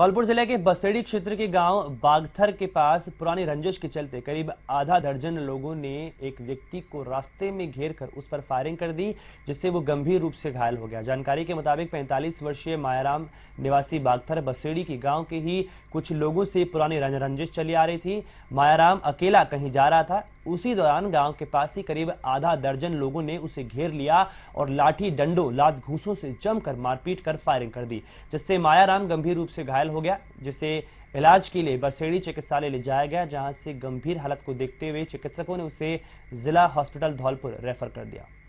धौलपुर जिले के बसेड़ी क्षेत्र के गांव बागथर के पास पुरानी रंजिश के चलते करीब आधा दर्जन लोगों ने एक व्यक्ति को रास्ते में घेर कर उस पर फायरिंग कर दी जिससे वो गंभीर रूप से घायल हो गया जानकारी के मुताबिक 45 वर्षीय मायाराम निवासी बागथर बसेड़ी के गांव के ही कुछ लोगों से पुरानी रंजिश चली आ रही थी मायाराम अकेला कहीं जा रहा था उसी दौरान गांव के पास ही करीब आधा दर्जन लोगों ने उसे घेर लिया और लाठी डंडों लात घूसों से जमकर मारपीट कर फायरिंग कर दी जिससे मायाराम गंभीर रूप से घायल हो गया जिसे इलाज के लिए बरसेड़ी चिकित्सालय ले जाया गया जहां से गंभीर हालत को देखते हुए चिकित्सकों ने उसे जिला हॉस्पिटल धौलपुर रेफर कर दिया